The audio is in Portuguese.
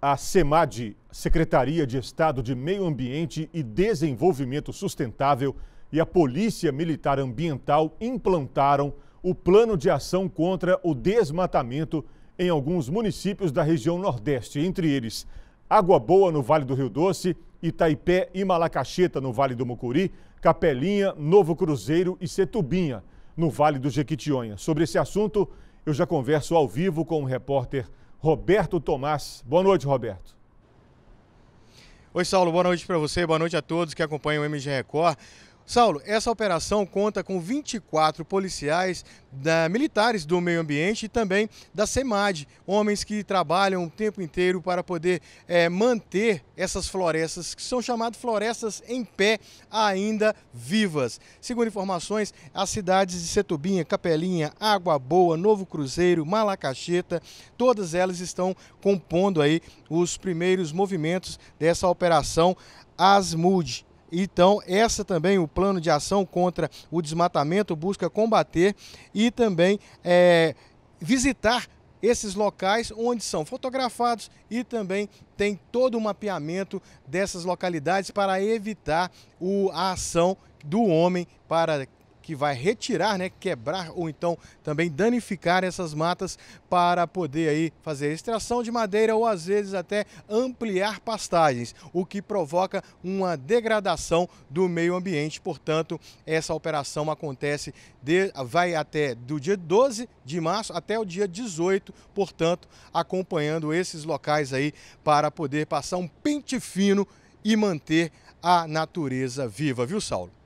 a SEMAD, Secretaria de Estado de Meio Ambiente e Desenvolvimento Sustentável, e a Polícia Militar Ambiental implantaram o Plano de Ação contra o Desmatamento em alguns municípios da região Nordeste, entre eles Água Boa, no Vale do Rio Doce, Itaipé e Malacacheta, no Vale do Mucuri, Capelinha, Novo Cruzeiro e Setubinha, no Vale do Jequitinhonha. Sobre esse assunto, eu já converso ao vivo com o repórter Roberto Tomás. Boa noite, Roberto. Oi, Saulo. Boa noite para você, boa noite a todos que acompanham o MG Record. Saulo, essa operação conta com 24 policiais da, militares do meio ambiente e também da SEMAD, homens que trabalham o tempo inteiro para poder é, manter essas florestas, que são chamadas florestas em pé, ainda vivas. Segundo informações, as cidades de Setubinha, Capelinha, Água Boa, Novo Cruzeiro, Malacacheta, todas elas estão compondo aí os primeiros movimentos dessa operação ASMUD. Então, essa também, o plano de ação contra o desmatamento busca combater e também é, visitar esses locais onde são fotografados e também tem todo o mapeamento dessas localidades para evitar o, a ação do homem para que vai retirar, né, quebrar ou então também danificar essas matas para poder aí fazer extração de madeira ou às vezes até ampliar pastagens, o que provoca uma degradação do meio ambiente. Portanto, essa operação acontece de, vai até do dia 12 de março até o dia 18, portanto, acompanhando esses locais aí para poder passar um pente fino e manter a natureza viva, viu, Saulo?